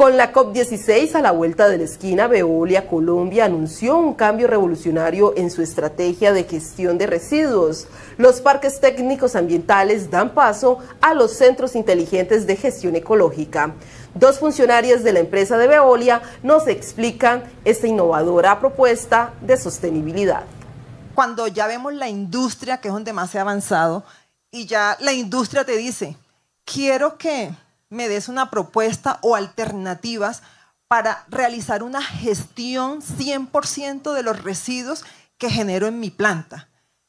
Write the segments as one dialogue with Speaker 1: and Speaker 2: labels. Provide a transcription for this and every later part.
Speaker 1: Con la COP16 a la vuelta de la esquina, Veolia Colombia anunció un cambio revolucionario en su estrategia de gestión de residuos. Los parques técnicos ambientales dan paso a los centros inteligentes de gestión ecológica. Dos funcionarias de la empresa de Veolia nos explican esta innovadora propuesta de sostenibilidad.
Speaker 2: Cuando ya vemos la industria, que es donde más se ha avanzado, y ya la industria te dice, quiero que me des una propuesta o alternativas para realizar una gestión 100% de los residuos que genero en mi planta.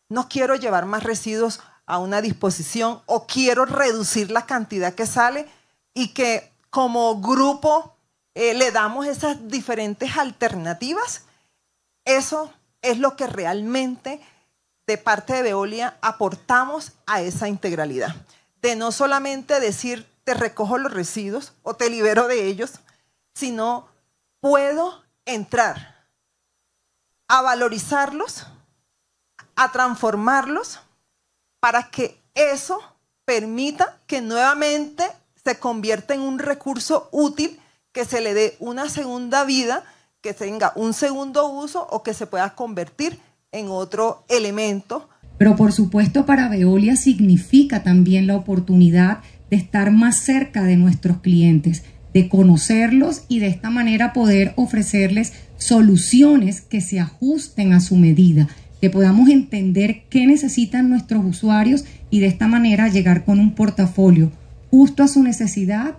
Speaker 2: No quiero llevar más residuos a una disposición o quiero reducir la cantidad que sale y que como grupo eh, le damos esas diferentes alternativas. Eso es lo que realmente de parte de Veolia aportamos a esa integralidad. De no solamente decir te recojo los residuos o te libero de ellos, sino puedo entrar a valorizarlos, a transformarlos para que eso permita que nuevamente se convierta en un recurso útil, que se le dé una segunda vida, que tenga un segundo uso o que se pueda
Speaker 3: convertir en otro elemento. Pero por supuesto para Veolia significa también la oportunidad de estar más cerca de nuestros clientes, de conocerlos y de esta manera poder ofrecerles soluciones que se ajusten a su medida, que podamos entender qué necesitan nuestros usuarios y de esta manera llegar con un portafolio justo a su necesidad